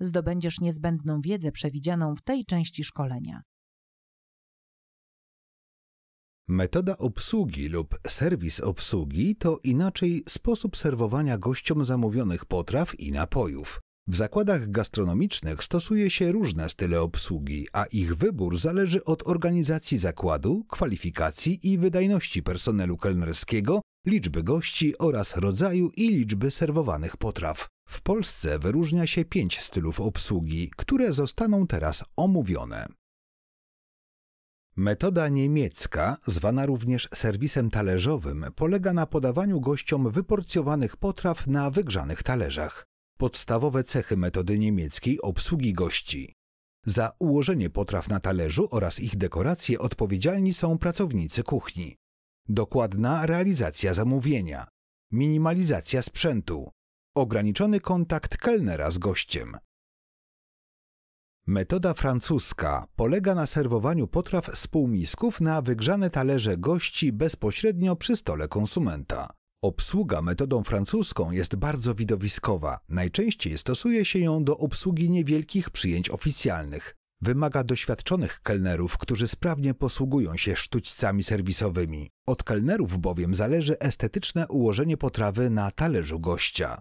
zdobędziesz niezbędną wiedzę przewidzianą w tej części szkolenia. Metoda obsługi lub serwis obsługi to inaczej sposób serwowania gościom zamówionych potraw i napojów. W zakładach gastronomicznych stosuje się różne style obsługi, a ich wybór zależy od organizacji zakładu, kwalifikacji i wydajności personelu kelnerskiego liczby gości oraz rodzaju i liczby serwowanych potraw. W Polsce wyróżnia się pięć stylów obsługi, które zostaną teraz omówione. Metoda niemiecka, zwana również serwisem talerzowym, polega na podawaniu gościom wyporcjowanych potraw na wygrzanych talerzach. Podstawowe cechy metody niemieckiej obsługi gości. Za ułożenie potraw na talerzu oraz ich dekoracje odpowiedzialni są pracownicy kuchni dokładna realizacja zamówienia, minimalizacja sprzętu, ograniczony kontakt kelnera z gościem. Metoda francuska polega na serwowaniu potraw z półmisków na wygrzane talerze gości bezpośrednio przy stole konsumenta. Obsługa metodą francuską jest bardzo widowiskowa. Najczęściej stosuje się ją do obsługi niewielkich przyjęć oficjalnych, Wymaga doświadczonych kelnerów, którzy sprawnie posługują się sztućcami serwisowymi. Od kelnerów bowiem zależy estetyczne ułożenie potrawy na talerzu gościa.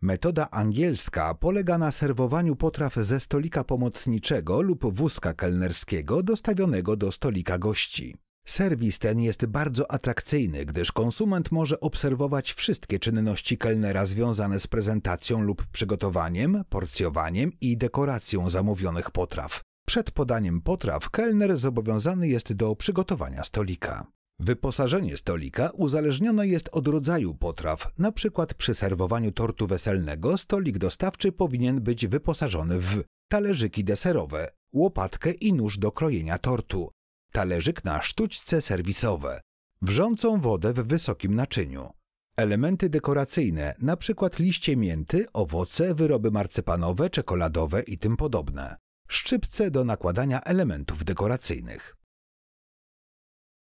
Metoda angielska polega na serwowaniu potraw ze stolika pomocniczego lub wózka kelnerskiego dostawionego do stolika gości. Serwis ten jest bardzo atrakcyjny, gdyż konsument może obserwować wszystkie czynności kelnera związane z prezentacją lub przygotowaniem, porcjowaniem i dekoracją zamówionych potraw. Przed podaniem potraw kelner zobowiązany jest do przygotowania stolika. Wyposażenie stolika uzależnione jest od rodzaju potraw. Na przykład przy serwowaniu tortu weselnego stolik dostawczy powinien być wyposażony w talerzyki deserowe, łopatkę i nóż do krojenia tortu, talerzyk na sztućce serwisowe, wrzącą wodę w wysokim naczyniu. Elementy dekoracyjne, np. liście mięty, owoce, wyroby marcypanowe, czekoladowe i tym podobne. Szczypce do nakładania elementów dekoracyjnych.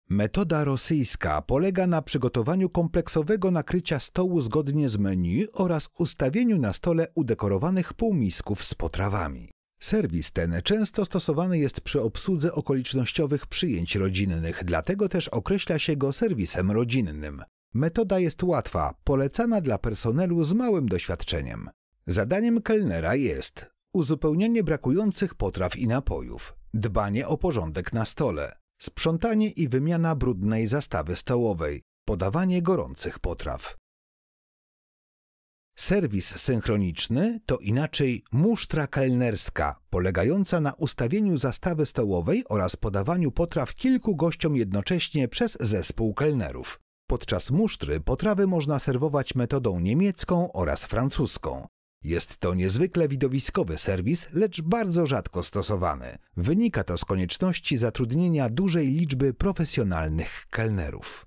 Metoda rosyjska polega na przygotowaniu kompleksowego nakrycia stołu zgodnie z menu oraz ustawieniu na stole udekorowanych półmisków z potrawami. Serwis ten często stosowany jest przy obsłudze okolicznościowych przyjęć rodzinnych, dlatego też określa się go serwisem rodzinnym. Metoda jest łatwa, polecana dla personelu z małym doświadczeniem. Zadaniem kelnera jest uzupełnienie brakujących potraw i napojów, dbanie o porządek na stole, sprzątanie i wymiana brudnej zastawy stołowej, podawanie gorących potraw. Serwis synchroniczny to inaczej musztra kelnerska, polegająca na ustawieniu zastawy stołowej oraz podawaniu potraw kilku gościom jednocześnie przez zespół kelnerów. Podczas musztry potrawy można serwować metodą niemiecką oraz francuską. Jest to niezwykle widowiskowy serwis, lecz bardzo rzadko stosowany. Wynika to z konieczności zatrudnienia dużej liczby profesjonalnych kelnerów.